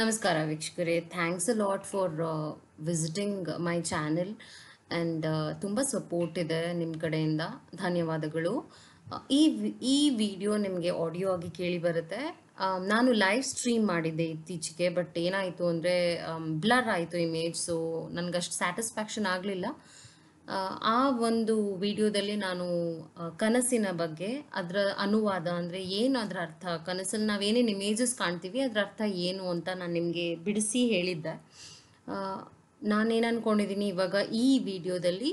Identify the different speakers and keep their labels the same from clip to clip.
Speaker 1: ನಮಸ್ಕಾರ ವೀಕ್ಷಕರೇ thanks a lot for visiting my channel and ತುಂಬ ಸಪೋರ್ಟ್ ಇದೆ ನಿಮ್ಮ ಕಡೆಯಿಂದ ಧನ್ಯವಾದಗಳು uh, ಈ ಈ ವಿಡಿಯೋ ನಿಮಗೆ ಆಡಿಯೋ ಆಗಿ ಕೇಳಿ ಬರುತ್ತೆ um, ನಾನು ಲೈವ್ ಸ್ಟ್ರೀಮ್ ಮಾಡಿದ್ದೆ ಇತ್ತೀಚೆಗೆ ಬಟ್ ಏನಾಯಿತು ಅಂದರೆ ಬ್ಲರ್ um, ಆಯಿತು ಇಮೇಜ್ ಸೊ ನನಗಷ್ಟು ಸ್ಯಾಟಿಸ್ಫ್ಯಾಕ್ಷನ್ ಆಗಲಿಲ್ಲ ಆ ಒಂದು ವಿಡಿಯೋದಲ್ಲಿ ನಾನು ಕನಸಿನ ಬಗ್ಗೆ ಅದರ ಅನುವಾದ ಅಂದರೆ ಏನು ಅದರ ಅರ್ಥ ಕನಸಲ್ಲಿ ನಾವೇನೇನು ಇಮೇಜಸ್ ಕಾಣ್ತೀವಿ ಅದರ ಅರ್ಥ ಏನು ಅಂತ ನಾನು ನಿಮಗೆ ಬಿಡಿಸಿ ಹೇಳಿದ್ದೆ ನಾನೇನು ಅಂದ್ಕೊಂಡಿದ್ದೀನಿ ಇವಾಗ ಈ ವಿಡಿಯೋದಲ್ಲಿ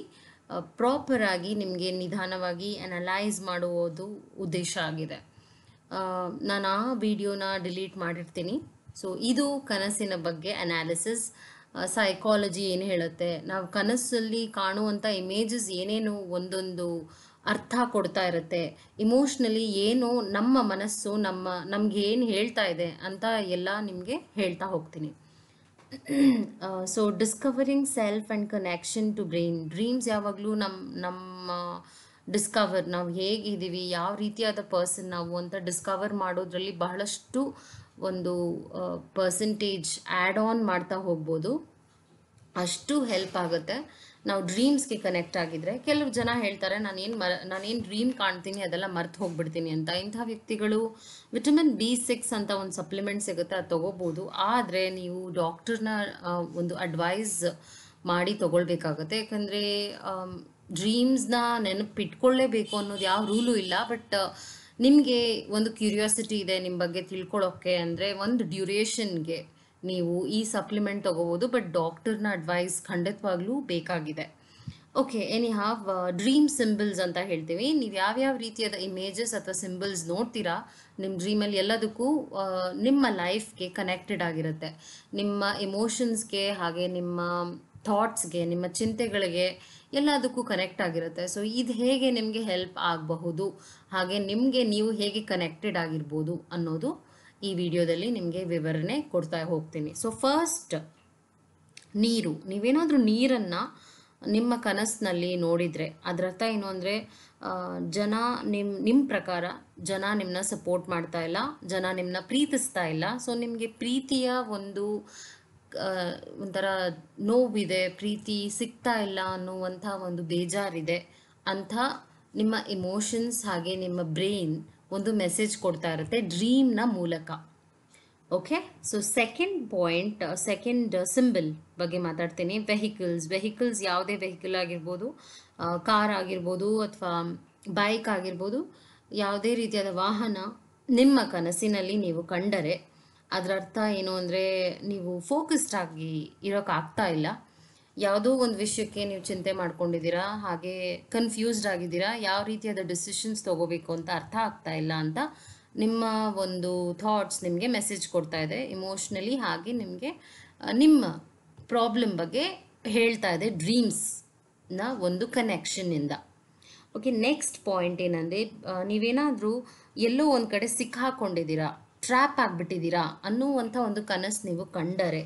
Speaker 1: ಪ್ರಾಪರಾಗಿ ನಿಮಗೆ ನಿಧಾನವಾಗಿ ಅನಲೈಸ್ ಮಾಡುವುದು ಉದ್ದೇಶ ಆಗಿದೆ ನಾನು ಆ ವಿಡಿಯೋನ ಡಿಲೀಟ್ ಮಾಡಿರ್ತೀನಿ ಸೊ ಇದು ಕನಸಿನ ಬಗ್ಗೆ ಅನಾಲಿಸಿಸ್ ಸೈಕಾಲಜಿ ಏನು ಹೇಳುತ್ತೆ ನಾವು ಕನಸಲ್ಲಿ ಕಾಣುವಂಥ ಇಮೇಜಸ್ ಏನೇನು ಒಂದೊಂದು ಅರ್ಥ ಕೊಡ್ತಾ ಇರುತ್ತೆ ಇಮೋಷ್ನಲಿ ಏನು ನಮ್ಮ ಮನಸ್ಸು ನಮ್ಮ ನಮ್ಗೆ ಏನು ಹೇಳ್ತಾ ಇದೆ ಅಂತ ಎಲ್ಲ ನಿಮಗೆ ಹೇಳ್ತಾ ಹೋಗ್ತೀನಿ so discovering self and connection to brain dreams ಯಾವಾಗಲೂ ನಮ್ಮ ನಮ್ಮ ಡಿಸ್ಕವರ್ ನಾವು ಹೇಗಿದ್ದೀವಿ ಯಾವ ರೀತಿಯಾದ ಪರ್ಸನ್ ನಾವು ಅಂತ ಡಿಸ್ಕವರ್ ಮಾಡೋದ್ರಲ್ಲಿ ಬಹಳಷ್ಟು ಒಂದು ಪರ್ಸೆಂಟೇಜ್ ಆ್ಯಡ್ ಆನ್ ಮಾಡ್ತಾ ಹೋಗ್ಬೋದು ಅಷ್ಟು ಹೆಲ್ಪ್ ಆಗುತ್ತೆ ನಾವು ಡ್ರೀಮ್ಸ್ಗೆ ಕನೆಕ್ಟ್ ಆಗಿದ್ರೆ ಕೆಲವು ಜನ ಹೇಳ್ತಾರೆ ನಾನೇನು ಮರ ನಾನೇನು ಡ್ರೀಮ್ ಕಾಣ್ತೀನಿ ಅದೆಲ್ಲ ಮರ್ತು ಹೋಗ್ಬಿಡ್ತೀನಿ ಅಂತ ಇಂಥ ವ್ಯಕ್ತಿಗಳು ವಿಟಮಿನ್ ಬಿ ಸಿಕ್ಸ್ ಅಂತ ಒಂದು ಸಪ್ಲಿಮೆಂಟ್ ಸಿಗುತ್ತೆ ಅದು ತೊಗೋಬೋದು ಆದರೆ ನೀವು ಡಾಕ್ಟರ್ನ ಒಂದು ಅಡ್ವೈಸ್ ಮಾಡಿ ತೊಗೊಳ್ಬೇಕಾಗತ್ತೆ ಯಾಕಂದರೆ ಡ್ರೀಮ್ಸ್ನ ನೆನಪಿಟ್ಕೊಳ್ಳೇಬೇಕು ಅನ್ನೋದು ಯಾವ ರೂಲು ಇಲ್ಲ ಬಟ್ ನಿಮಗೆ ಒಂದು ಕ್ಯೂರಿಯಾಸಿಟಿ ಇದೆ ನಿಮ್ಮ ಬಗ್ಗೆ ತಿಳ್ಕೊಳ್ಳೋಕ್ಕೆ ಅಂದರೆ ಒಂದು ಡ್ಯೂರೇಷನ್ಗೆ ನೀವು ಈ ಸಪ್ಲಿಮೆಂಟ್ ತೊಗೋಬೋದು ಬಟ್ ಡಾಕ್ಟರ್ನ ಅಡ್ವೈಸ್ ಖಂಡಿತವಾಗ್ಲೂ ಬೇಕಾಗಿದೆ okay anyhow dream symbols ಅಂತ ಹೇಳ್ತೀವಿ ನೀವು ಯಾವ್ಯಾವ ರೀತಿಯಾದ ಇಮೇಜಸ್ ಅಥವಾ ಸಿಂಬಲ್ಸ್ ನೋಡ್ತೀರಾ ನಿಮ್ಮ ಡ್ರೀಮಲ್ಲಿ ಎಲ್ಲದಕ್ಕೂ ನಿಮ್ಮ ಲೈಫ್ಗೆ ಕನೆಕ್ಟೆಡ್ ಆಗಿರುತ್ತೆ ನಿಮ್ಮ ಎಮೋಷನ್ಸ್ಗೆ ಹಾಗೆ ನಿಮ್ಮ ಥಾಟ್ಸ್ಗೆ ನಿಮ್ಮ ಚಿಂತೆಗಳಿಗೆ ಎಲ್ಲದಕ್ಕೂ ಕನೆಕ್ಟ್ ಆಗಿರುತ್ತೆ ಸೊ ಇದು ಹೇಗೆ ನಿಮಗೆ ಹೆಲ್ಪ್ ಆಗಬಹುದು ಹಾಗೆ ನಿಮಗೆ ನೀವು ಹೇಗೆ ಕನೆಕ್ಟೆಡ್ ಆಗಿರ್ಬೋದು ಅನ್ನೋದು ಈ ವಿಡಿಯೋದಲ್ಲಿ ನಿಮಗೆ ವಿವರಣೆ ಕೊಡ್ತಾ ಹೋಗ್ತೀನಿ ಸೊ ಫಸ್ಟ್ ನೀರು ನೀವೇನಾದರೂ ನೀರನ್ನು ನಿಮ್ಮ ಕನಸಿನಲ್ಲಿ ನೋಡಿದರೆ ಅದರರ್ಥ ಏನು ಅಂದರೆ ಜನ ನಿಮ್ಮ ನಿಮ್ಮ ಪ್ರಕಾರ ಜನ ನಿಮ್ಮನ್ನ ಸಪೋರ್ಟ್ ಮಾಡ್ತಾ ಇಲ್ಲ ಜನ ನಿಮ್ಮನ್ನ ಪ್ರೀತಿಸ್ತಾ ಇಲ್ಲ ಸೊ ನಿಮಗೆ ಪ್ರೀತಿಯ ಒಂದು ಒಂಥರ ನೋವಿದೆ ಪ್ರೀತಿ ಸಿಗ್ತಾ ಇಲ್ಲ ಅನ್ನುವಂಥ ಒಂದು ಬೇಜಾರಿದೆ ಅಂತ ನಿಮ್ಮ ಇಮೋಷನ್ಸ್ ಹಾಗೆ ನಿಮ್ಮ ಬ್ರೈನ್ ಒಂದು ಮೆಸೇಜ್ ಕೊಡ್ತಾ ಇರುತ್ತೆ ಡ್ರೀಮ್ನ ಮೂಲಕ okay so second point second symbol ಬಗ್ಗೆ ಮಾತಾಡ್ತೀನಿ ವೆಹಿಕಲ್ಸ್ ವೆಹಿಕಲ್ಸ್ ಯಾವುದೇ ವೆಹಿಕಲ್ ಆಗಿರ್ಬೋದು ಕಾರ್ ಆಗಿರ್ಬೋದು ಅಥವಾ ಬೈಕ್ ಆಗಿರ್ಬೋದು ಯಾವುದೇ ರೀತಿಯಾದ ವಾಹನ ನಿಮ್ಮ ಕನಸಿನಲ್ಲಿ ನೀವು ಕಂಡರೆ ಅದರ ಅರ್ಥ ಏನು ಅಂದರೆ ನೀವು ಫೋಕಸ್ಡ್ ಆಗಿ ಇರೋಕ್ಕಾಗ್ತಾ ಇಲ್ಲ ಯಾವುದೋ ಒಂದು ವಿಷಯಕ್ಕೆ ನೀವು ಚಿಂತೆ ಮಾಡ್ಕೊಂಡಿದ್ದೀರಾ ಹಾಗೆ ಕನ್ಫ್ಯೂಸ್ಡ್ ಆಗಿದ್ದೀರಾ ಯಾವ ರೀತಿಯಾದ ಡಿಸಿಷನ್ಸ್ ತೊಗೋಬೇಕು ಅಂತ ಅರ್ಥ ಆಗ್ತಾ ಇಲ್ಲ ಅಂತ ನಿಮ್ಮ ಒಂದು ಥಾಟ್ಸ್ ನಿಮಗೆ ಮೆಸೇಜ್ ಕೊಡ್ತಾ ಇದೆ ಇಮೋಷ್ನಲಿ ಹಾಗೆ ನಿಮಗೆ ನಿಮ್ಮ ಪ್ರಾಬ್ಲಮ್ ಬಗ್ಗೆ ಹೇಳ್ತಾ ಇದೆ ಡ್ರೀಮ್ಸ್ನ ಒಂದು ಕನೆಕ್ಷನ್ನಿಂದ ಓಕೆ ನೆಕ್ಸ್ಟ್ ಪಾಯಿಂಟ್ ಏನಂದರೆ ನೀವೇನಾದರೂ ಎಲ್ಲೋ ಒಂದು ಕಡೆ ಸಿಕ್ಕಾಕೊಂಡಿದ್ದೀರಾ ಟ್ರ್ಯಾಪ್ ಆಗಿಬಿಟ್ಟಿದ್ದೀರಾ ಅನ್ನುವಂಥ ಒಂದು ಕನಸು ನೀವು ಕಂಡರೆ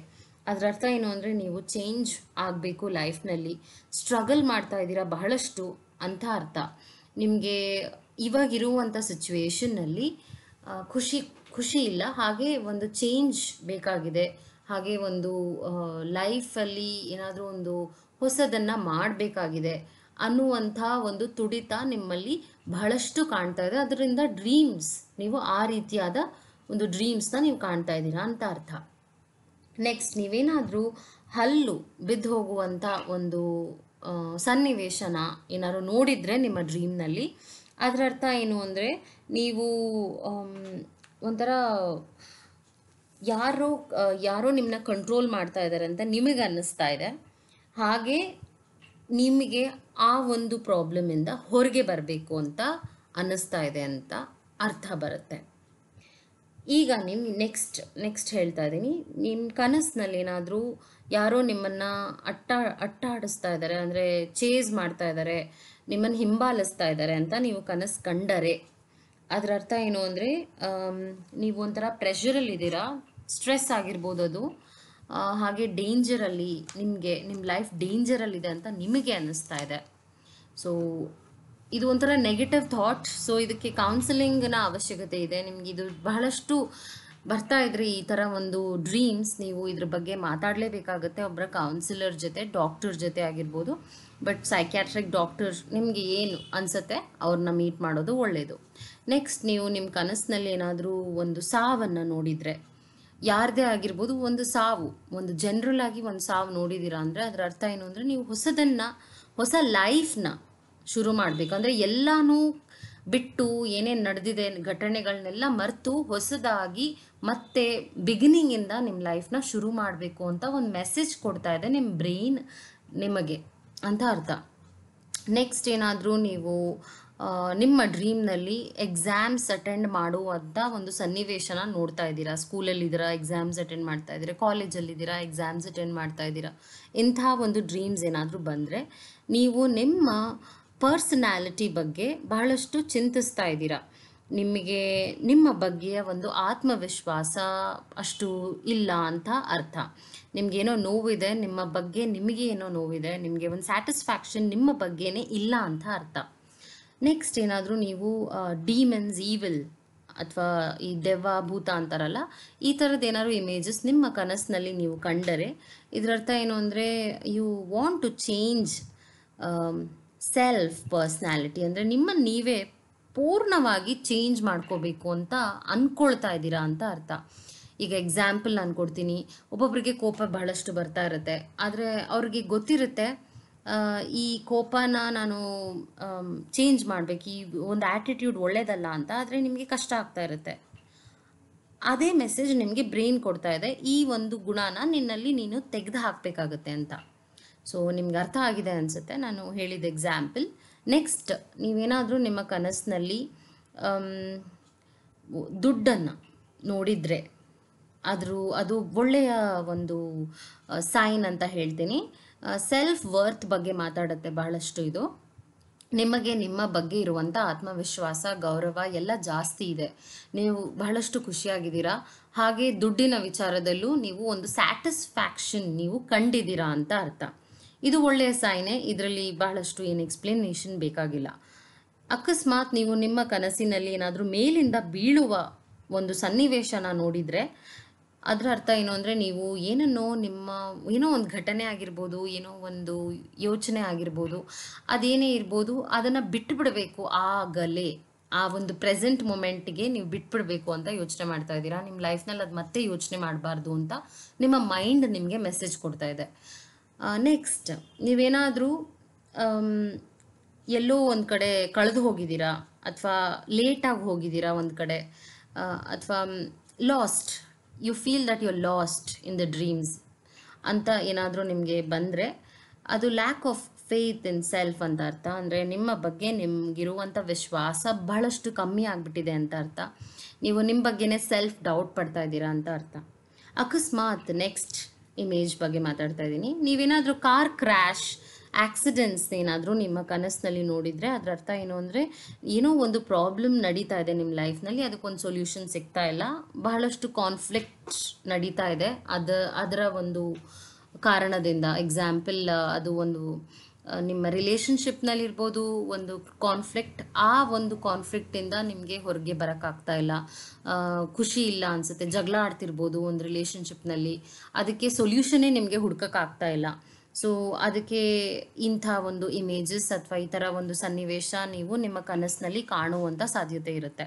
Speaker 1: ಅದರರ್ಥ ಏನು ಅಂದರೆ ನೀವು ಚೇಂಜ್ ಆಗಬೇಕು ಲೈಫ್ನಲ್ಲಿ ಸ್ಟ್ರಗಲ್ ಮಾಡ್ತಾ ಇದ್ದೀರಾ ಬಹಳಷ್ಟು ಅಂತ ಅರ್ಥ ನಿಮಗೆ ಇವಾಗಿರುವಂಥ ಸಿಚುವೇಶನ್ನಲ್ಲಿ ಖುಷಿ ಖುಷಿ ಇಲ್ಲ ಹಾಗೆ ಒಂದು ಚೇಂಜ್ ಬೇಕಾಗಿದೆ ಹಾಗೆ ಒಂದು ಲೈಫಲ್ಲಿ ಏನಾದರೂ ಒಂದು ಹೊಸದನ್ನು ಮಾಡಬೇಕಾಗಿದೆ ಅನ್ನುವಂಥ ಒಂದು ತುಡಿತ ನಿಮ್ಮಲ್ಲಿ ಬಹಳಷ್ಟು ಕಾಣ್ತಾ ಇದೆ ಅದರಿಂದ ಡ್ರೀಮ್ಸ್ ನೀವು ಆ ರೀತಿಯಾದ ಒಂದು ಡ್ರೀಮ್ಸ್ನ ನೀವು ಕಾಣ್ತಾ ಇದ್ದೀರಾ ಅಂತ ಅರ್ಥ ನೆಕ್ಸ್ಟ್ ನೀವೇನಾದರೂ ಹಲ್ಲು ಬಿದ್ದು ಹೋಗುವಂಥ ಒಂದು ಸನ್ನಿವೇಶನ ಏನಾದರೂ ನೋಡಿದರೆ ನಿಮ್ಮ ಡ್ರೀಮ್ನಲ್ಲಿ ಅದರ ಅರ್ಥ ಏನು ಅಂದರೆ ನೀವು ಒಂಥರ ಯಾರೋ ಯಾರೋ ನಿಮ್ಮನ್ನ ಕಂಟ್ರೋಲ್ ಮಾಡ್ತಾ ಇದ್ದಾರೆ ಅಂತ ನಿಮಗೆ ಅನ್ನಿಸ್ತಾ ಇದೆ ಹಾಗೆ ನಿಮಗೆ ಆ ಒಂದು ಪ್ರಾಬ್ಲಮಿಂದ ಹೊರಗೆ ಬರಬೇಕು ಅಂತ ಅನ್ನಿಸ್ತಾ ಇದೆ ಅಂತ ಅರ್ಥ ಬರುತ್ತೆ ಈಗ ನಿಮ್ಮ ನೆಕ್ಸ್ಟ್ ನೆಕ್ಸ್ಟ್ ಹೇಳ್ತಾ ಇದ್ದೀನಿ ನಿಮ್ಮ ಕನಸಿನಲ್ಲಿ ಏನಾದರೂ ಯಾರೋ ನಿಮ್ಮನ್ನು ಅಟ್ಟ ಅಟ್ಟಾಡಿಸ್ತಾ ಇದ್ದಾರೆ ಅಂದರೆ ಚೇಸ್ ಮಾಡ್ತಾ ಇದ್ದಾರೆ ನಿಮ್ಮನ್ನು ಹಿಂಬಾಲಿಸ್ತಾ ಇದ್ದಾರೆ ಅಂತ ನೀವು ಕನಸು ಕಂಡರೆ ಅದರ ಅರ್ಥ ಏನು ಅಂದರೆ ನೀವು ಒಂಥರ ಪ್ರೆಷರಲ್ಲಿದ್ದೀರಾ ಸ್ಟ್ರೆಸ್ ಆಗಿರ್ಬೋದು ಅದು ಹಾಗೆ ಡೇಂಜರಲ್ಲಿ ನಿಮಗೆ ನಿಮ್ಮ ಲೈಫ್ ಡೇಂಜರಲ್ಲಿದೆ ಅಂತ ನಿಮಗೆ ಅನ್ನಿಸ್ತಾ ಇದೆ ಸೊ ಇದು ಒಂಥರ ನೆಗೆಟಿವ್ ಥಾಟ್ ಸೊ ಇದಕ್ಕೆ ಕೌನ್ಸಿಲಿಂಗ್ನ ಅವಶ್ಯಕತೆ ಇದೆ ನಿಮ್ಗೆ ಇದು ಬಹಳಷ್ಟು ಬರ್ತಾ ಇದ್ರೆ ಈ ಥರ ಒಂದು ಡ್ರೀಮ್ಸ್ ನೀವು ಇದ್ರ ಬಗ್ಗೆ ಮಾತಾಡಲೇಬೇಕಾಗತ್ತೆ ಒಬ್ಬರ ಕೌನ್ಸಿಲರ್ ಜೊತೆ ಡಾಕ್ಟರ್ ಜೊತೆ ಆಗಿರ್ಬೋದು ಬಟ್ ಸೈಕ್ಯಾಟ್ರಿಕ್ ಡಾಕ್ಟರ್ ನಿಮಗೆ ಏನು ಅನಿಸುತ್ತೆ ಅವ್ರನ್ನ ಮೀಟ್ ಮಾಡೋದು ಒಳ್ಳೆಯದು ನೆಕ್ಸ್ಟ್ ನೀವು ನಿಮ್ಮ ಕನಸಿನಲ್ಲಿ ಏನಾದರೂ ಒಂದು ಸಾವನ್ನು ನೋಡಿದರೆ ಯಾರದೇ ಆಗಿರ್ಬೋದು ಒಂದು ಸಾವು ಒಂದು ಜನರಲ್ ಆಗಿ ಒಂದು ಸಾವು ನೋಡಿದ್ದೀರಾ ಅಂದರೆ ಅದರ ಅರ್ಥ ಏನು ಅಂದರೆ ನೀವು ಹೊಸದನ್ನು ಹೊಸ ಲೈಫ್ನ ಶುರು ಮಾಡಬೇಕು ಅಂದರೆ ಎಲ್ಲನೂ ಬಿಟ್ಟು ಏನೇನು ನಡೆದಿದೆ ಘಟನೆಗಳನ್ನೆಲ್ಲ ಮರೆತು ಹೊಸದಾಗಿ ಮತ್ತೆ ಬಿಗಿನಿಂಗಿಂದ ನಿಮ್ಮ ಲೈಫ್ನ ಶುರು ಮಾಡಬೇಕು ಅಂತ ಒಂದು ಮೆಸೇಜ್ ಕೊಡ್ತಾ ಇದೆ ನಿಮ್ಮ ಬ್ರೈನ್ ನಿಮಗೆ ಅಂತ ಅರ್ಥ ನೆಕ್ಸ್ಟ್ ಏನಾದರೂ ನೀವು ನಿಮ್ಮ ಡ್ರೀಮ್ನಲ್ಲಿ ಎಕ್ಸಾಮ್ಸ್ ಅಟೆಂಡ್ ಮಾಡುವಂಥ ಒಂದು ಸನ್ನಿವೇಶನ ನೋಡ್ತಾ ಇದ್ದೀರಾ ಸ್ಕೂಲಲ್ಲಿದ್ದೀರಾ ಎಕ್ಸಾಮ್ಸ್ ಅಟೆಂಡ್ ಮಾಡ್ತಾ ಇದ್ದೀರಾ ಕಾಲೇಜಲ್ಲಿದ್ದೀರಾ ಎಕ್ಸಾಮ್ಸ್ ಅಟೆಂಡ್ ಮಾಡ್ತಾ ಇದ್ದೀರಾ ಇಂಥ ಒಂದು ಡ್ರೀಮ್ಸ್ ಏನಾದರೂ ಬಂದರೆ ನೀವು ನಿಮ್ಮ ಪರ್ಸನಾಲಿಟಿ ಬಗ್ಗೆ ಬಹಳಷ್ಟು ಚಿಂತಿಸ್ತಾ ಇದ್ದೀರಾ ನಿಮಗೆ ನಿಮ್ಮ ಬಗ್ಗೆಯ ಒಂದು ಆತ್ಮವಿಶ್ವಾಸ ಅಷ್ಟು ಇಲ್ಲ ಅಂತ ಅರ್ಥ ನಿಮಗೇನೋ ನೋವಿದೆ ನಿಮ್ಮ ಬಗ್ಗೆ ನಿಮಗೆ ಏನೋ ನೋವಿದೆ ನಿಮಗೆ ಒಂದು ಸ್ಯಾಟಿಸ್ಫ್ಯಾಕ್ಷನ್ ನಿಮ್ಮ ಬಗ್ಗೆನೇ ಇಲ್ಲ ಅಂತ ಅರ್ಥ ನೆಕ್ಸ್ಟ್ ಏನಾದರೂ ನೀವು ಡೀಮೆನ್ಸ್ ಈವಿಲ್ ಅಥವಾ ಈ ದೆವ್ವ ಭೂತ ಅಂತಾರಲ್ಲ ಈ ಥರದ್ದು ಏನಾದ್ರು ಇಮೇಜಸ್ ನಿಮ್ಮ ಕನಸಿನಲ್ಲಿ ನೀವು ಕಂಡರೆ ಇದರರ್ಥ ಏನು ಅಂದರೆ you want to change self personality ಅಂದರೆ ನಿಮ್ಮ ನೀವೇ ಪೂರ್ಣವಾಗಿ ಚೇಂಜ್ ಮಾಡ್ಕೋಬೇಕು ಅಂತ ಅಂದ್ಕೊಳ್ತಾ ಇದ್ದೀರಾ ಅಂತ ಅರ್ಥ ಈಗ ಎಕ್ಸಾಂಪಲ್ ನಾನು ಕೊಡ್ತೀನಿ ಒಬ್ಬೊಬ್ಬರಿಗೆ ಕೋಪ ಬಹಳಷ್ಟು ಬರ್ತಾ ಇರುತ್ತೆ ಆದರೆ ಅವ್ರಿಗೆ ಗೊತ್ತಿರುತ್ತೆ ಈ ಕೋಪನ ನಾನು ಚೇಂಜ್ ಮಾಡಬೇಕು ಈ ಒಂದು ಆ್ಯಟಿಟ್ಯೂಡ್ ಒಳ್ಳೇದಲ್ಲ ಅಂತ ಆದರೆ ನಿಮಗೆ ಕಷ್ಟ ಆಗ್ತಾ ಇರುತ್ತೆ ಅದೇ ಮೆಸೇಜ್ ನಿಮಗೆ ಬ್ರೈನ್ ಕೊಡ್ತಾ ಇದೆ ಈ ಒಂದು ಗುಣನ ನಿನ್ನಲ್ಲಿ ನೀನು ತೆಗೆದು ಹಾಕಬೇಕಾಗುತ್ತೆ ಅಂತ ಸೊ ನಿಮ್ಗೆ ಅರ್ಥ ಆಗಿದೆ ಅನಿಸುತ್ತೆ ನಾನು ಹೇಳಿದ ಎಕ್ಸಾಂಪಲ್ ನೆಕ್ಸ್ಟ್ ನೀವೇನಾದರೂ ನಿಮ್ಮ ಕನಸಿನಲ್ಲಿ ದುಡ್ಡನ್ನು ನೋಡಿದರೆ ಅದ್ರ ಅದು ಒಳ್ಳೆಯ ಒಂದು ಸೈನ್ ಅಂತ ಹೇಳ್ತೀನಿ ಸೆಲ್ಫ್ ವರ್ತ್ ಬಗ್ಗೆ ಮಾತಾಡುತ್ತೆ ಬಹಳಷ್ಟು ಇದು ನಿಮಗೆ ನಿಮ್ಮ ಬಗ್ಗೆ ಇರುವಂಥ ಆತ್ಮವಿಶ್ವಾಸ ಗೌರವ ಎಲ್ಲ ಜಾಸ್ತಿ ಇದೆ ನೀವು ಬಹಳಷ್ಟು ಖುಷಿಯಾಗಿದ್ದೀರಾ ಹಾಗೆ ದುಡ್ಡಿನ ವಿಚಾರದಲ್ಲೂ ನೀವು ಒಂದು ಸ್ಯಾಟಿಸ್ಫ್ಯಾಕ್ಷನ್ ನೀವು ಕಂಡಿದ್ದೀರಾ ಅಂತ ಅರ್ಥ ಇದು ಒಳ್ಳೆಯ ಸಾಯನೆ ಇದರಲ್ಲಿ ಬಹಳಷ್ಟು ಏನು ಎಕ್ಸ್ಪ್ಲೇನೇಷನ್ ಬೇಕಾಗಿಲ್ಲ ಅಕಸ್ಮಾತ್ ನೀವು ನಿಮ್ಮ ಕನಸಿನಲ್ಲಿ ಏನಾದರೂ ಮೇಲಿಂದ ಬೀಳುವ ಒಂದು ಸನ್ನಿವೇಶನ ನೋಡಿದರೆ ಅದರ ಅರ್ಥ ಏನು ಅಂದರೆ ನೀವು ಏನನ್ನೋ ನಿಮ್ಮ ಏನೋ ಒಂದು ಘಟನೆ ಆಗಿರ್ಬೋದು ಏನೋ ಒಂದು ಯೋಚನೆ ಆಗಿರ್ಬೋದು ಅದೇನೇ ಇರ್ಬೋದು ಅದನ್ನು ಬಿಟ್ಟುಬಿಡಬೇಕು ಆಗಲೇ ಆ ಒಂದು ಪ್ರೆಸೆಂಟ್ ಮೂಮೆಂಟ್ಗೆ ನೀವು ಬಿಟ್ಬಿಡಬೇಕು ಅಂತ ಯೋಚನೆ ಮಾಡ್ತಾ ಇದ್ದೀರಾ ನಿಮ್ಮ ಲೈಫ್ನಲ್ಲಿ ಅದು ಮತ್ತೆ ಯೋಚನೆ ಮಾಡಬಾರ್ದು ಅಂತ ನಿಮ್ಮ ಮೈಂಡ್ ನಿಮಗೆ ಮೆಸೇಜ್ ಕೊಡ್ತಾ ಇದೆ ನೆಕ್ಸ್ಟ್ ನೀವೇನಾದರೂ ಎಲ್ಲೋ ಒಂದು ಕಡೆ ಕಳೆದು ಹೋಗಿದ್ದೀರಾ ಅಥವಾ ಲೇಟಾಗಿ ಹೋಗಿದ್ದೀರಾ ಒಂದು ಕಡೆ ಅಥವಾ lost you feel that you lost in the dreams ಅಂತ ಏನಾದರೂ ನಿಮಗೆ ಬಂದರೆ ಅದು lack of faith in self ಅಂತ ಅರ್ಥ ಅಂದರೆ ನಿಮ್ಮ ಬಗ್ಗೆ ನಿಮಗಿರುವಂಥ ವಿಶ್ವಾಸ ಬಹಳಷ್ಟು ಕಮ್ಮಿ ಆಗಿಬಿಟ್ಟಿದೆ ಅಂತ ಅರ್ಥ ನೀವು ನಿಮ್ಮ ಬಗ್ಗೆನೇ ಸೆಲ್ಫ್ ಡೌಟ್ ಪಡ್ತಾ ಇದ್ದೀರಾ ಅಂತ ಅರ್ಥ ಅಕಸ್ಮಾತ್ ನೆಕ್ಸ್ಟ್ ಇಮೇಜ್ ಬಗ್ಗೆ ಮಾತಾಡ್ತಾ ಇದ್ದೀನಿ ನೀವೇನಾದರೂ ಕಾರ್ ಕ್ರ್ಯಾಶ್ ಆಕ್ಸಿಡೆಂಟ್ಸ್ ಏನಾದರೂ ನಿಮ್ಮ ಕನಸಿನಲ್ಲಿ ನೋಡಿದರೆ ಅದರ ಅರ್ಥ ಏನು ಅಂದರೆ ಏನೋ ಒಂದು ಪ್ರಾಬ್ಲಮ್ ನಡೀತಾ ಇದೆ ನಿಮ್ಮ ಲೈಫ್ನಲ್ಲಿ ಅದಕ್ಕೊಂದು ಸೊಲ್ಯೂಷನ್ ಸಿಗ್ತಾ ಇಲ್ಲ ಬಹಳಷ್ಟು ಕಾನ್ಫ್ಲಿಕ್ಟ್ ನಡೀತಾ ಇದೆ ಅದು ಅದರ ಒಂದು ಕಾರಣದಿಂದ ಎಕ್ಸಾಂಪಲ್ ಅದು ಒಂದು ನಿಮ್ಮ ರಿಲೇಷನ್ಶಿಪ್ನಲ್ಲಿರ್ಬೋದು ಒಂದು ಕಾನ್ಫ್ಲಿಕ್ಟ್ ಆ ಒಂದು ಕಾನ್ಫ್ಲಿಕ್ಟಿಂದ ನಿಮಗೆ ಹೊರಗೆ ಬರೋಕ್ಕಾಗ್ತಾ ಇಲ್ಲ ಖುಷಿ ಇಲ್ಲ ಅನಿಸುತ್ತೆ ಜಗಳ ಆಡ್ತಿರ್ಬೋದು ಒಂದು ರಿಲೇಶನ್ಶಿಪ್ನಲ್ಲಿ ಅದಕ್ಕೆ ಸೊಲ್ಯೂಷನ್ನೇ ನಿಮಗೆ ಹುಡ್ಕೋಕ್ಕಾಗ್ತಾ ಇಲ್ಲ ಸೊ ಅದಕ್ಕೆ ಇಂಥ ಒಂದು ಇಮೇಜಸ್ ಅಥವಾ ಈ ಥರ ಒಂದು ಸನ್ನಿವೇಶ ನೀವು ನಿಮ್ಮ ಕನಸಿನಲ್ಲಿ ಕಾಣುವಂಥ ಸಾಧ್ಯತೆ ಇರುತ್ತೆ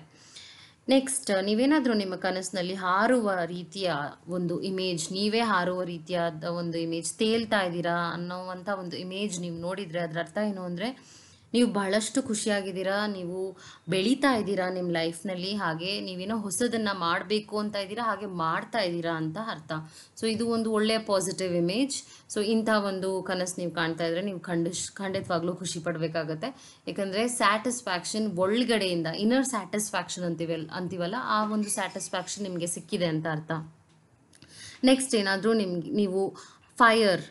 Speaker 1: ನೆಕ್ಸ್ಟ್ uh, ನೀವೇನಾದರೂ ನಿಮ್ಮ ಕನಸಿನಲ್ಲಿ ಹಾರುವ ರೀತಿಯ ಒಂದು ಇಮೇಜ್ ನೀವೇ ಹಾರುವ ರೀತಿಯಾದ ಒಂದು ಇಮೇಜ್ ತೇಲ್ತಾ ಇದ್ದೀರಾ ಅನ್ನೋವಂಥ ಒಂದು ಇಮೇಜ್ ನೀವು ನೋಡಿದರೆ ಅದರ ಅರ್ಥ ಏನು ಅಂದರೆ ನೀವು ಬಹಳಷ್ಟು ಖುಷಿಯಾಗಿದ್ದೀರಾ ನೀವು ಬೆಳೀತಾ ಇದ್ದೀರಾ ನಿಮ್ಮ ಲೈಫ್ನಲ್ಲಿ ಹಾಗೆ ನೀವೇನೋ ಹೊಸದನ್ನು ಮಾಡಬೇಕು ಅಂತ ಇದ್ದೀರಾ ಹಾಗೆ ಮಾಡ್ತಾ ಇದ್ದೀರಾ ಅಂತ ಅರ್ಥ ಸೊ ಇದು ಒಂದು ಒಳ್ಳೆಯ ಪಾಸಿಟಿವ್ ಇಮೇಜ್ ಸೊ ಇಂಥ ಒಂದು ಕನಸು ನೀವು ಕಾಣ್ತಾ ಇದ್ರೆ ನೀವು ಖಂಡಿಸ್ ಖಂಡಿತವಾಗ್ಲೂ ಖುಷಿ ಪಡಬೇಕಾಗತ್ತೆ ಯಾಕಂದರೆ ಸ್ಯಾಟಿಸ್ಫ್ಯಾಕ್ಷನ್ ಒಳಗಡೆಯಿಂದ ಇನ್ನರ್ ಸ್ಯಾಟಿಸ್ಫ್ಯಾಕ್ಷನ್ ಅಂತೀವಲ್ ಅಂತೀವಲ್ಲ ಆ ಒಂದು ಸ್ಯಾಟಿಸ್ಫ್ಯಾಕ್ಷನ್ ನಿಮಗೆ ಸಿಕ್ಕಿದೆ ಅಂತ ಅರ್ಥ ನೆಕ್ಸ್ಟ್ ಏನಾದರೂ ನಿಮ್ಗೆ ನೀವು ಫೈರ್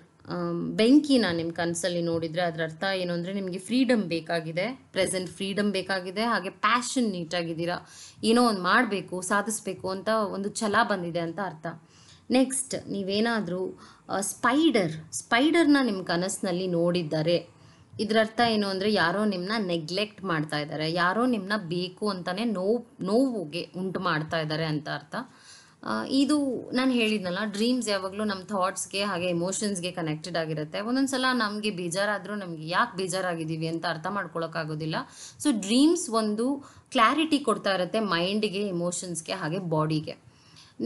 Speaker 1: ಬೆಂಕಿನ ನಿಮ್ಮ ಕನಸಲ್ಲಿ ನೋಡಿದರೆ ಅದರ ಅರ್ಥ ಏನು ಅಂದರೆ ನಿಮಗೆ ಫ್ರೀಡಮ್ ಬೇಕಾಗಿದೆ ಪ್ರೆಸೆಂಟ್ ಫ್ರೀಡಮ್ ಬೇಕಾಗಿದೆ ಹಾಗೆ ಪ್ಯಾಷನ್ ನೀಟಾಗಿದ್ದೀರಾ ಏನೋ ಒಂದು ಮಾಡಬೇಕು ಸಾಧಿಸಬೇಕು ಅಂತ ಒಂದು ಛಲ ಬಂದಿದೆ ಅಂತ ಅರ್ಥ ನೆಕ್ಸ್ಟ್ ನೀವೇನಾದರೂ ಸ್ಪೈಡರ್ ಸ್ಪೈಡರ್ನ ನಿಮ್ಮ ಕನಸಿನಲ್ಲಿ ನೋಡಿದ್ದಾರೆ ಇದರರ್ಥ ಏನು ಅಂದರೆ ಯಾರೋ ನಿಮ್ಮನ್ನ ನೆಗ್ಲೆಕ್ಟ್ ಮಾಡ್ತಾ ಇದ್ದಾರೆ ಯಾರೋ ನಿಮ್ಮನ್ನ ಬೇಕು ಅಂತಲೇ ನೋವು ನೋವುಗೆ ಉಂಟು ಮಾಡ್ತಾ ಇದ್ದಾರೆ ಅಂತ ಅರ್ಥ ಇದು ನಾನು ಹೇಳಿದ್ನಲ್ಲ ಡ್ರೀಮ್ಸ್ ಯಾವಾಗಲೂ ನಮ್ಮ ಥಾಟ್ಸ್ಗೆ ಹಾಗೆ ಎಮೋಷನ್ಸ್ಗೆ ಕನೆಕ್ಟೆಡ್ ಆಗಿರುತ್ತೆ ಒಂದೊಂದು ಸಲ ನಮಗೆ ಬೇಜಾರಾದರೂ ನಮಗೆ ಯಾಕೆ ಬೇಜಾರಾಗಿದ್ದೀವಿ ಅಂತ ಅರ್ಥ ಮಾಡ್ಕೊಳೋಕ್ಕಾಗೋದಿಲ್ಲ ಸೊ ಡ್ರೀಮ್ಸ್ ಒಂದು ಕ್ಲಾರಿಟಿ ಕೊಡ್ತಾ ಇರುತ್ತೆ ಮೈಂಡ್ಗೆ ಎಮೋಷನ್ಸ್ಗೆ ಹಾಗೆ ಬಾಡಿಗೆ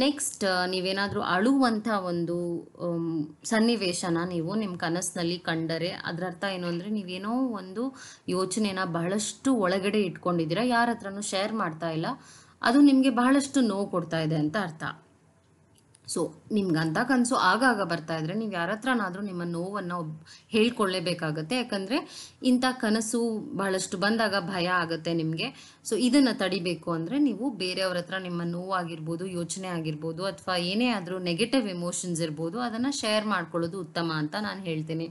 Speaker 1: ನೆಕ್ಸ್ಟ್ ನೀವೇನಾದರೂ ಅಳುವಂಥ ಒಂದು ಸನ್ನಿವೇಶನ ನೀವು ನಿಮ್ಮ ಕನಸಿನಲ್ಲಿ ಕಂಡರೆ ಅದರರ್ಥ ಏನು ಅಂದರೆ ನೀವೇನೋ ಒಂದು ಯೋಚನೆನ ಬಹಳಷ್ಟು ಒಳಗಡೆ ಇಟ್ಕೊಂಡಿದ್ದೀರಾ ಯಾರ ಹತ್ರನೂ ಶೇರ್ ಮಾಡ್ತಾ ಇಲ್ಲ ಅದು ನಿಮಗೆ ಬಹಳಷ್ಟು ನೋವು ಕೊಡ್ತಾ ಇದೆ ಅಂತ ಅರ್ಥ ಸೊ ಅಂತ ಕನಸು ಆಗಾಗ ಬರ್ತಾ ಇದ್ರೆ ನೀವು ಯಾರ ಹತ್ರನಾದರೂ ನಿಮ್ಮ ನೋವನ್ನು ಹೇಳ್ಕೊಳ್ಳೇಬೇಕಾಗತ್ತೆ ಯಾಕಂದರೆ ಇಂಥ ಕನಸು ಬಹಳಷ್ಟು ಬಂದಾಗ ಭಯ ಆಗುತ್ತೆ ನಿಮಗೆ ಸೊ ಇದನ್ನು ತಡಿಬೇಕು ಅಂದರೆ ನೀವು ಬೇರೆಯವ್ರ ಹತ್ರ ನಿಮ್ಮ ನೋವಾಗಿರ್ಬೋದು ಯೋಚನೆ ಆಗಿರ್ಬೋದು ಅಥವಾ ಏನೇ ಆದರೂ ನೆಗೆಟಿವ್ ಎಮೋಷನ್ಸ್ ಇರ್ಬೋದು ಅದನ್ನು ಶೇರ್ ಮಾಡ್ಕೊಳ್ಳೋದು ಉತ್ತಮ ಅಂತ ನಾನು ಹೇಳ್ತೀನಿ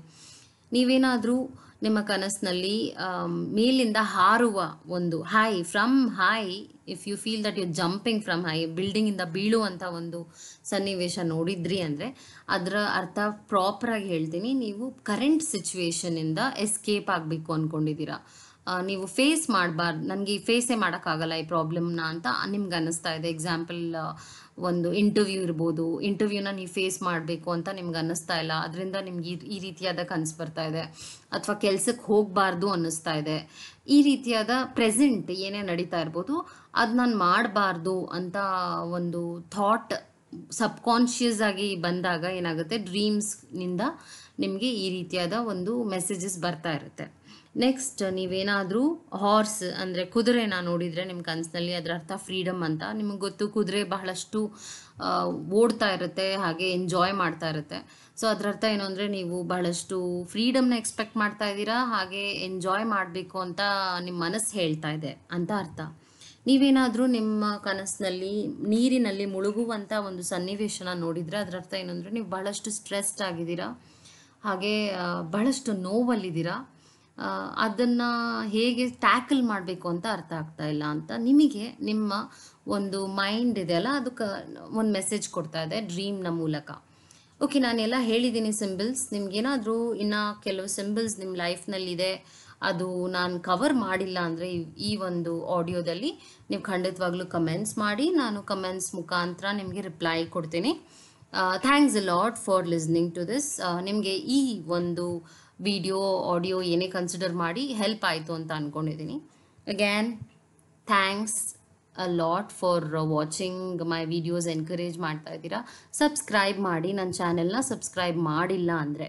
Speaker 1: ನೀವೇನಾದರೂ ನಿಮ್ಮ ಕನಸಿನಲ್ಲಿ ಮೇಲಿಂದ ಹಾರುವ ಒಂದು high from high if you feel that you jumping from high ಬಿಲ್ಡಿಂಗಿಂದ ಬೀಳುವಂಥ ಒಂದು ಸನ್ನಿವೇಶ ನೋಡಿದ್ರಿ ಅಂದರೆ ಅದರ ಅರ್ಥ ಪ್ರಾಪರ್ ಆಗಿ ಹೇಳ್ತೀನಿ ನೀವು ಕರೆಂಟ್ ಇಂದ ಎಸ್ಕೇಪ್ ಆಗಬೇಕು ಅನ್ಕೊಂಡಿದ್ದೀರಾ ನೀವು ಫೇಸ್ ಮಾಡಬಾರ್ದು ನನಗೆ ಈ ಫೇಸೇ ಮಾಡೋಕ್ಕಾಗಲ್ಲ ಈ ಪ್ರಾಬ್ಲಮ್ನ ಅಂತ ನಿಮ್ಗೆ ಅನ್ನಿಸ್ತಾ ಇದೆ ಎಕ್ಸಾಂಪಲ್ ಒಂದು ಇಂಟರ್ವ್ಯೂ ಇರ್ಬೋದು ಇಂಟರ್ವ್ಯೂನ ನೀವು ಫೇಸ್ ಮಾಡಬೇಕು ಅಂತ ನಿಮ್ಗೆ ಅನ್ನಿಸ್ತಾ ಇಲ್ಲ ಅದರಿಂದ ನಿಮ್ಗೆ ಈ ರೀತಿಯಾದ ಕನಸು ಬರ್ತಾ ಇದೆ ಅಥವಾ ಕೆಲ್ಸಕ್ಕೆ ಹೋಗಬಾರ್ದು ಅನ್ನಿಸ್ತಾ ಇದೆ ಈ ರೀತಿಯಾದ ಪ್ರೆಸೆಂಟ್ ಏನೇ ನಡೀತಾ ಇರ್ಬೋದು ಅದು ನಾನು ಮಾಡಬಾರ್ದು ಅಂತ ಒಂದು ಥಾಟ್ ಸಬ್ಕಾನ್ಷಿಯಸ್ ಆಗಿ ಬಂದಾಗ ಏನಾಗುತ್ತೆ ಡ್ರೀಮ್ಸ್ನಿಂದ ನಿಮಗೆ ಈ ರೀತಿಯಾದ ಒಂದು ಮೆಸೇಜಸ್ ಬರ್ತಾ ಇರುತ್ತೆ ನೆಕ್ಸ್ಟ್ ನೀವೇನಾದರೂ ಹಾರ್ಸ್ ಅಂದರೆ ಕುದುರೆನ ನೋಡಿದರೆ ನಿಮ್ಮ ಕನಸಿನಲ್ಲಿ ಅದರ ಅರ್ಥ ಫ್ರೀಡಮ್ ಅಂತ ನಿಮಗೆ ಗೊತ್ತು ಕುದುರೆ ಬಹಳಷ್ಟು ಓಡ್ತಾ ಇರುತ್ತೆ ಹಾಗೆ ಎಂಜಾಯ್ ಮಾಡ್ತಾ ಇರುತ್ತೆ ಸೊ ಅದರ ಅರ್ಥ ಏನು ಅಂದರೆ ನೀವು ಬಹಳಷ್ಟು ಫ್ರೀಡಮ್ನ ಎಕ್ಸ್ಪೆಕ್ಟ್ ಮಾಡ್ತಾ ಇದ್ದೀರಾ ಹಾಗೆ ಎಂಜಾಯ್ ಮಾಡಬೇಕು ಅಂತ ನಿಮ್ಮ ಮನಸ್ಸು ಹೇಳ್ತಾ ಇದೆ ಅಂತ ಅರ್ಥ ನೀವೇನಾದರೂ ನಿಮ್ಮ ಕನಸಿನಲ್ಲಿ ನೀರಿನಲ್ಲಿ ಮುಳುಗುವಂಥ ಒಂದು ಸನ್ನಿವೇಶನ ನೋಡಿದರೆ ಅದರ ಅರ್ಥ ಏನು ನೀವು ಬಹಳಷ್ಟು ಸ್ಟ್ರೆಸ್ಡ್ ಆಗಿದ್ದೀರಾ ಹಾಗೆ ಬಹಳಷ್ಟು ನೋವಲ್ಲಿದ್ದೀರಾ ಅದನ್ನು ಹೇಗೆ ಟ್ಯಾಕಲ್ ಮಾಡಬೇಕು ಅಂತ ಅರ್ಥ ಆಗ್ತಾ ಇಲ್ಲ ಅಂತ ನಿಮಗೆ ನಿಮ್ಮ ಒಂದು ಮೈಂಡ್ ಇದೆ ಅಲ್ಲ ಅದಕ್ಕೆ ಒಂದು ಮೆಸೇಜ್ ಕೊಡ್ತಾ ಇದೆ ಡ್ರೀಮ್ನ ಮೂಲಕ ಓಕೆ ನಾನೆಲ್ಲ ಹೇಳಿದ್ದೀನಿ ಸಿಂಬಲ್ಸ್ ನಿಮ್ಗೇನಾದರೂ ಇನ್ನು ಕೆಲವು ಸಿಂಬಲ್ಸ್ ನಿಮ್ಮ ಲೈಫ್ನಲ್ಲಿದೆ ಅದು ನಾನು ಕವರ್ ಮಾಡಿಲ್ಲ ಅಂದರೆ ಈ ಒಂದು ಆಡಿಯೋದಲ್ಲಿ ನೀವು ಖಂಡಿತವಾಗ್ಲೂ ಕಮೆಂಟ್ಸ್ ಮಾಡಿ ನಾನು ಕಮೆಂಟ್ಸ್ ಮುಖಾಂತರ ನಿಮಗೆ ರಿಪ್ಲೈ ಕೊಡ್ತೀನಿ thanks a lot for listening to this ನಿಮಗೆ ಈ ಒಂದು ವಿಡಿಯೋ ಆಡಿಯೋ ಏನೇ ಕನ್ಸಿಡರ್ ಮಾಡಿ ಹೆಲ್ಪ್ ಆಯಿತು ಅಂತ ಅಂದ್ಕೊಂಡಿದ್ದೀನಿ again thanks a lot for watching my videos encourage ಮಾಡ್ತಾ ಇದ್ದೀರಾ ಸಬ್ಸ್ಕ್ರೈಬ್ ಮಾಡಿ ನನ್ನ ಚಾನೆಲ್ನ ಸಬ್ಸ್ಕ್ರೈಬ್ ಮಾಡಿಲ್ಲ ಅಂದರೆ